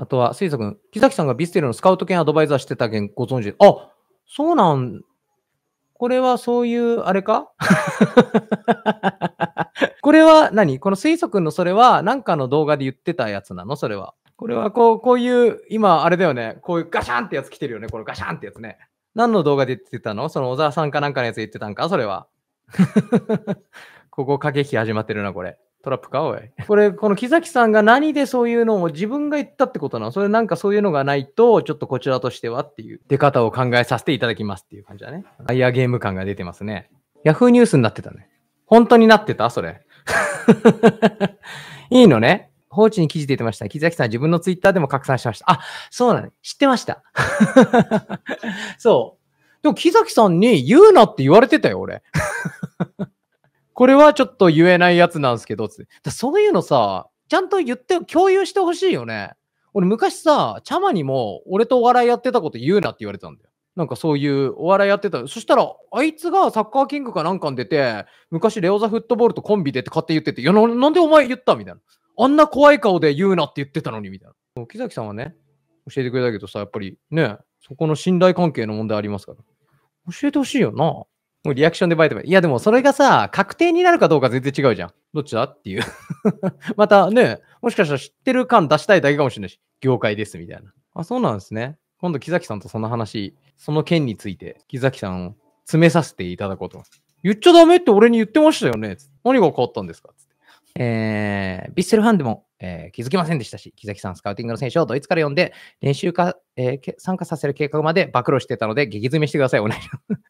あとは、水素君、木崎さんがビステルのスカウト兼アドバイザーしてた件ご存知あそうなん。これはそういう、あれか これは何この水素君のそれは、なんかの動画で言ってたやつなのそれは。これはこう、こういう、今、あれだよね。こういうガシャンってやつ来てるよね。このガシャンってやつね。何の動画で言ってたのその小沢さんかなんかのやつ言ってたんかそれは。ここ駆け引き始まってるな、これ。トラップか、おい。これ、この木崎さんが何でそういうのを自分が言ったってことなのそれなんかそういうのがないと、ちょっとこちらとしてはっていう出方を考えさせていただきますっていう感じだね。ファイアーゲーム感が出てますね。ヤフーニュースになってたね。本当になってたそれ。いいのね。放置に記事出てました。木崎さん自分のツイッターでも拡散しました。あ、そうなの、ね、知ってました。そう。でも木崎さんに言うなって言われてたよ、俺。これはちょっと言えないやつなんですけど、つって。そういうのさ、ちゃんと言って、共有してほしいよね。俺昔さ、チャマにも、俺とお笑いやってたこと言うなって言われたんだよ。なんかそういうお笑いやってた。そしたら、あいつがサッカーキングかなんかに出て、昔レオザフットボールとコンビでって勝手言ってて、いやな、なんでお前言ったみたいな。あんな怖い顔で言うなって言ってたのに、みたいな。木崎さんはね、教えてくれたけどさ、やっぱりね、そこの信頼関係の問題ありますから。教えてほしいよな。もうリアクションでバイトいや、でもそれがさ、確定になるかどうか全然違うじゃん。どっちだっていう またね、もしかしたら知ってる感出したいだけかもしれないし、業界ですみたいな。あ、そうなんですね。今度木崎さんとその話、その件について、木崎さんを詰めさせていただこうと。言っちゃダメって俺に言ってましたよね。何が変わったんですかつって。えー、ビッセルファンでも、えー、気づきませんでしたし、木崎さん、スカウティングの選手をドイツから呼んで、練習か、えー、参加させる計画まで暴露してたので、激詰めしてください、お願いします。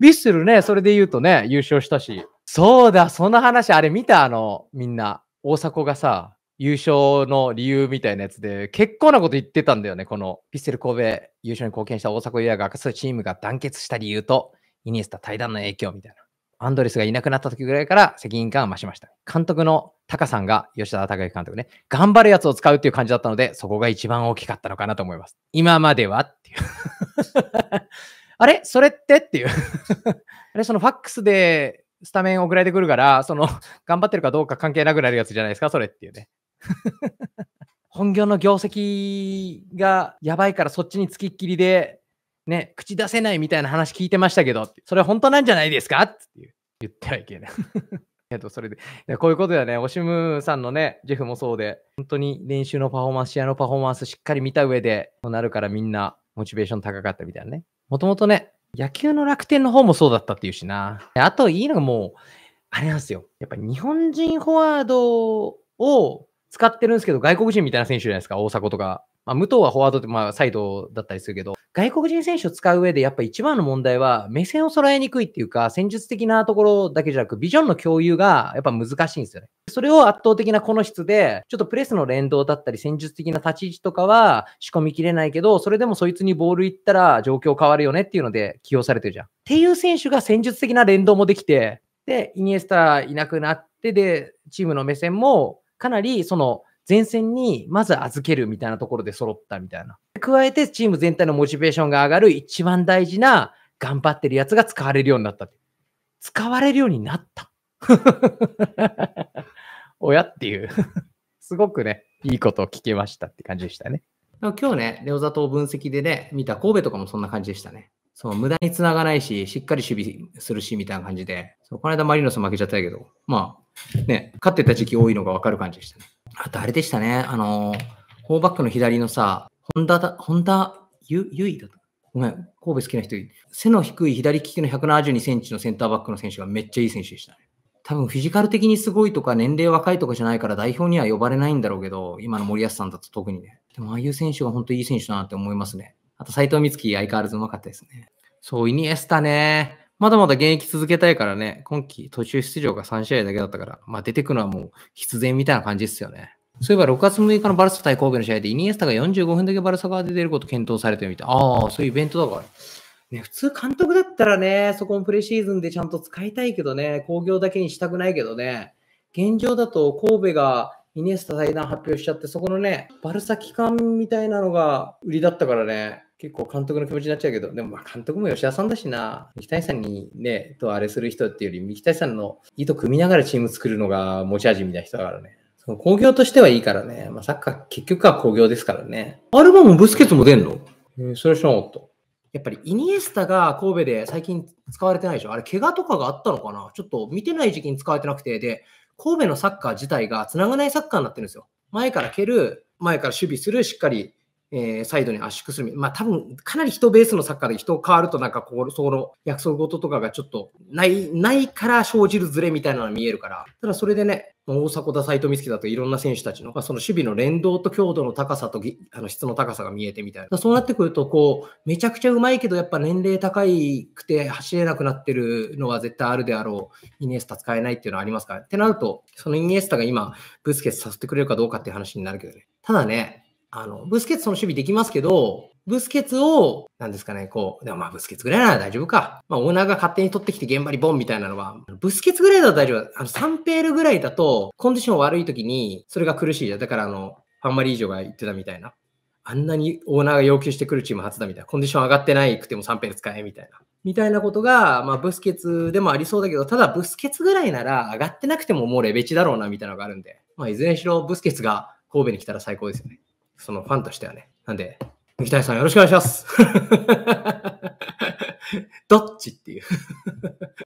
ビッセルね、それで言うとね、優勝したし、そうだ、その話、あれ見た、あの、みんな、大迫がさ、優勝の理由みたいなやつで、結構なこと言ってたんだよね、この、ビッセル神戸優勝に貢献した大迫優也が明かすチームが団結した理由と、イニエスタ対談の影響みたいな。アンドレスがいなくなった時ぐらいから責任感が増しました。監督のタカさんが、吉田隆之監督ね、頑張るやつを使うっていう感じだったので、そこが一番大きかったのかなと思います。今まではっていう あれそれってっていう あれそのファックスでスタメン送られてくるから、その、頑張ってるかどうか関係なくなるやつじゃないですか、それっていうね 本業の業績がやばいからそっちにつきっきりで、ね、口出せないみたいな話聞いてましたけど、それ本当なんじゃないですかっていう。言ってはいけない。えっと、それで、こういうことだよね。オシムさんのね、ジェフもそうで、本当に練習のパフォーマンス、試合のパフォーマンスしっかり見た上で、なるからみんなモチベーション高かったみたいなね。もともとね、野球の楽天の方もそうだったっていうしな。あといいのがもう、あれなんですよ。やっぱ日本人フォワードを使ってるんですけど、外国人みたいな選手じゃないですか、大迫とか。まあ、武藤はフォワードで、まあ、サイドだったりするけど、外国人選手を使う上で、やっぱ一番の問題は、目線を揃えにくいっていうか、戦術的なところだけじゃなく、ビジョンの共有がやっぱ難しいんですよね。それを圧倒的なこの質で、ちょっとプレスの連動だったり、戦術的な立ち位置とかは仕込みきれないけど、それでもそいつにボール行ったら状況変わるよねっていうので起用されてるじゃん。っていう選手が戦術的な連動もできて、で、イニエスタいなくなって、で、チームの目線もかなりその前線にまず預けるみたいなところで揃ったみたいな。加えて、チーム全体のモチベーションが上がる一番大事な、頑張ってるやつが使われるようになった。使われるようになった。親 っていう すごくね、いいことを聞けましたって感じでしたね。今日ね、レオザト分析でね、見た神戸とかもそんな感じでしたね。そう、無駄につながないし、しっかり守備するし、みたいな感じで。そう、この間マリノス負けちゃったけど、まあ、ね、勝ってた時期多いのがわかる感じでしたね。あとあれでしたね。あの、フォーバックの左のさ、ンダだ、ンダ、ゆ、ゆいだと。ごめん、神戸好きな人、背の低い左利きの172センチのセンターバックの選手がめっちゃいい選手でしたね。多分フィジカル的にすごいとか年齢若いとかじゃないから代表には呼ばれないんだろうけど、今の森保さんだと特にね。でもああいう選手は本当にいい選手だなって思いますね。あと斎藤光希相変わらずうまかったですね。そう、イニエスタね。まだまだ現役続けたいからね、今季途中出場が3試合だけだったから、まあ、出てくのはもう必然みたいな感じですよね。そういえば6月6日のバルサ対神戸の試合でイニエスタが45分だけバルサ側で出ること検討されてるみたい。ああ、そういうイベントだから。ね、普通監督だったらね、そこもプレシーズンでちゃんと使いたいけどね、興行だけにしたくないけどね、現状だと神戸がイニエスタ対談発表しちゃって、そこのね、バルサ期間みたいなのが売りだったからね、結構監督の気持ちになっちゃうけど、でもまあ監督も吉田さんだしな、三木谷さんにね、とあれする人っていうより、三木谷さんの意図組みながらチーム作るのが持ち味みたいな人だからね。その工業としてはいいからね、まあ、サッカー結局は工業ですからね。アルバムブスケツも出んのえー、それ知らなかった。やっぱりイニエスタが神戸で最近使われてないでしょあれ、怪我とかがあったのかなちょっと見てない時期に使われてなくて、で、神戸のサッカー自体がつながないサッカーになってるんですよ。前から蹴る、前から守備する、しっかりえー、サイドに圧縮する。まあ多分、かなり人ベースのサッカーで人変わるとなんかこう、その約束事とかがちょっとない、ないから生じるズレみたいなのが見えるから、ただそれでね、大迫田、斎藤美月だといろんな選手たちの、その守備の連動と強度の高さとあの質の高さが見えてみたいな。そうなってくると、こう、めちゃくちゃうまいけど、やっぱ年齢高いくて走れなくなってるのは絶対あるであろう。イニエスタ使えないっていうのはありますから。ってなると、そのイニエスタが今、ブスケツさせてくれるかどうかっていう話になるけどね。ただね、あの、ブスケツその守備できますけど、ブスケツを、なんですかね、こう、でもまあブスケツぐらいなら大丈夫か。まあオーナーが勝手に取ってきて現場にボンみたいなのは、ブスケツぐらいだと大丈夫。あの、サンペールぐらいだと、コンディション悪い時に、それが苦しいじゃん。だからあの、ファンマリー以上が言ってたみたいな。あんなにオーナーが要求してくるチーム初だみたいな。コンディション上がってないくても3ペール使えみたいな。みたいなことが、まあ、ブスケツでもありそうだけど、ただブスケツぐらいなら上がってなくてももうレベチだろうなみたいなのがあるんで、まあ、いずれにしろブスケツが神戸に来たら最高ですよね。そのファンとしてはね。なんで、三木谷さんよろしくお願いします。どっちっていう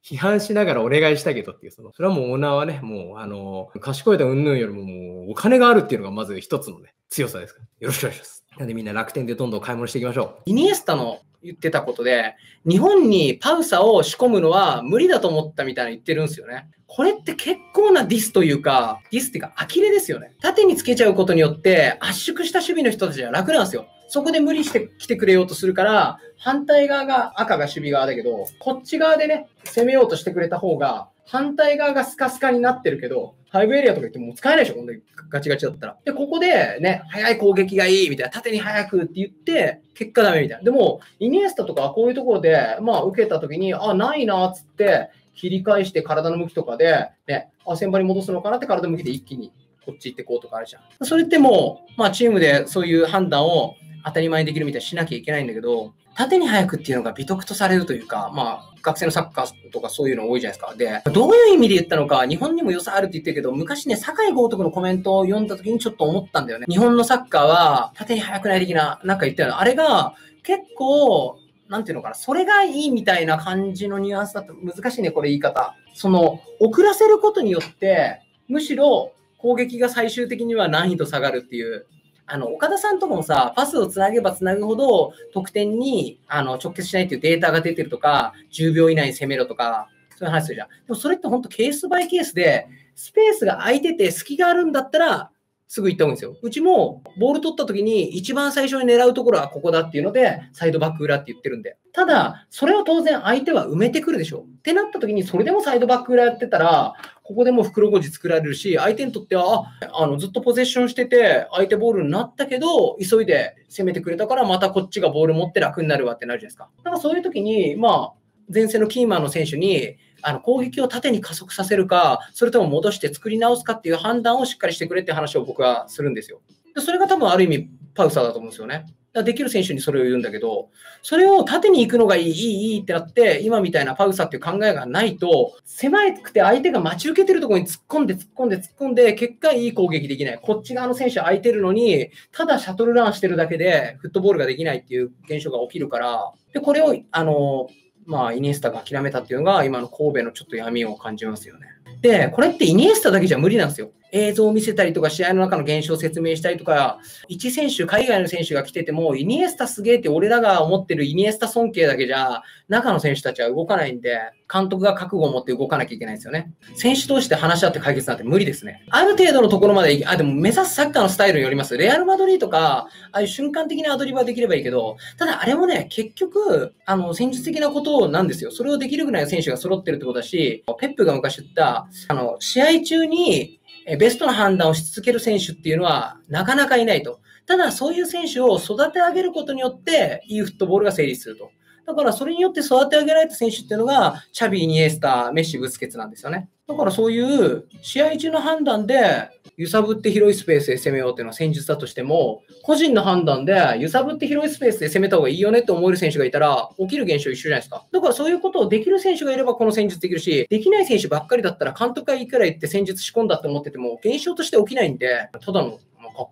批判しながらお願いしたけどっていう、その、それはもうオーナーはね、もう、あの、賢いとうんぬんよりももう、お金があるっていうのがまず一つのね、強さですから。よろしくお願いします。なんでみんな楽天でどんどん買い物していきましょう。イニエスタの言ってたことで、日本にパウサを仕込むのは無理だと思ったみたいな言ってるんですよね。これって結構なディスというか、ディスっていうか、呆れですよね。縦につけちゃうことによって圧縮した守備の人たちは楽なんですよ。そこで無理して来てくれようとするから、反対側が赤が守備側だけど、こっち側でね、攻めようとしてくれた方が、反対側がスカスカになってるけど、ハイブエリアとか言っても使えないでしょ、こんなガチガチだったら。で、ここでね、早い攻撃がいいみたいな、縦に速くって言って、結果ダメみたいな。でも、イニエスタとかこういうところで、まあ、受けた時に、あ、ないなっつって、切り返して体の向きとかで、ね、あ、先場に戻すのかなって体向きで一気にこっち行ってこうとかあるじゃん。それってもう、まあ、チームでそういう判断を当たり前にできるみたいにしなきゃいけないんだけど、縦に早くっていうのが美徳とされるというか、まあ、学生のサッカーとかそういうの多いじゃないですか。で、どういう意味で言ったのか、日本にも良さあるって言ってるけど、昔ね、酒井豪徳のコメントを読んだ時にちょっと思ったんだよね。日本のサッカーは、縦に早くない的な、なんか言ったような、あれが、結構、なんていうのかな、それがいいみたいな感じのニュアンスだと、難しいね、これ言い方。その、遅らせることによって、むしろ攻撃が最終的には難易度下がるっていうあの、岡田さんとかもさ、パスをつなげばつなぐほど、得点にあの直結しないっていうデータが出てるとか、10秒以内に攻めろとか、そういう話するじゃん。でもそれって本当ケースバイケースで、スペースが空いてて隙があるんだったら、すぐ行った方がいいんですよ。うちも、ボール取った時に一番最初に狙うところはここだっていうので、サイドバック裏って言ってるんで。ただ、それを当然相手は埋めてくるでしょ。ってなった時に、それでもサイドバック裏やってたら、ここでも袋小路作られるし、相手にとっては、あの、ずっとポゼッションしてて、相手ボールになったけど、急いで攻めてくれたから、またこっちがボール持って楽になるわってなるじゃないですか。だからそういう時に、まあ、前線のキーマンの選手に、あの攻撃を縦に加速させるか、それとも戻して作り直すかっていう判断をしっかりしてくれって話を僕はするんですよ。それが多分ある意味、パウサーだと思うんですよね。だできる選手にそれを言うんだけど、それを縦に行くのがいい、いい、いいってなって、今みたいなパウサっていう考えがないと、狭くて相手が待ち受けてるところに突っ込んで、突っ込んで、突っ込んで、結果いい攻撃できない。こっち側の選手空いてるのに、ただシャトルランしてるだけで、フットボールができないっていう現象が起きるから、で、これを、あの、まあ、イニエスタが諦めたっていうのが、今の神戸のちょっと闇を感じますよね。で、これってイニエスタだけじゃ無理なんですよ。映像を見せたりとか、試合の中の現象を説明したりとか、一選手、海外の選手が来てても、イニエスタすげえって俺らが思ってるイニエスタ尊敬だけじゃ、中の選手たちは動かないんで、監督が覚悟を持って動かなきゃいけないですよね。選手同士で話し合って解決なんて無理ですね。ある程度のところまで、あ、でも目指すサッカーのスタイルによります。レアル・マドリーとか、ああいう瞬間的なアドリブはできればいいけど、ただあれもね、結局、あの、戦術的なことなんですよ。それをできるぐらいの選手が揃ってるってことだし、ペップが昔言った、あの、試合中にベストな判断をし続ける選手っていうのはなかなかいないと。ただ、そういう選手を育て上げることによって、いいフットボールが成立すると。だからそれによって育て上げられた選手っていうのが、チャビ、イニエスタ、メッシ、ブスケツなんですよね。だからそういう試合中の判断で揺さぶって広いスペースで攻めようっていうのは戦術だとしても個人の判断で揺さぶって広いスペースで攻めた方がいいよねって思える選手がいたら起きる現象一緒じゃないですかだからそういうことをできる選手がいればこの戦術できるしできない選手ばっかりだったら監督がいくら言って戦術仕込んだって思ってても現象として起きないんでただの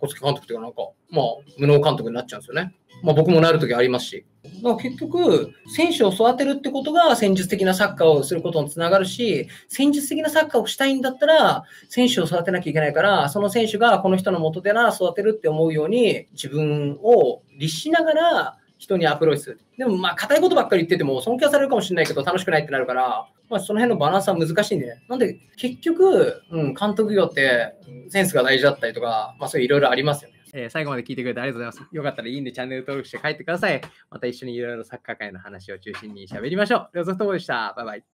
つ月監督というかなんか、まあ、無能監督になっちゃうんですよね。まあ、僕もなる時ありますし。結局、選手を育てるってことが戦術的なサッカーをすることにつながるし、戦術的なサッカーをしたいんだったら、選手を育てなきゃいけないから、その選手がこの人の元でな、育てるって思うように、自分を律しながら、人にアプローチする。でもまあ、硬いことばっかり言ってても、尊敬されるかもしれないけど、楽しくないってなるから、まあ、その辺のバランスは難しいね。なんで、結局、うん、監督業って、センスが大事だったりとか、まあ、そういういろいろありますよね。えー、最後まで聞いてくれてありがとうございます。よかったらいいんでチャンネル登録して帰ってください。また一緒にいろいろサッカー界の話を中心に喋りましょう。両方ともでした。バイバイ。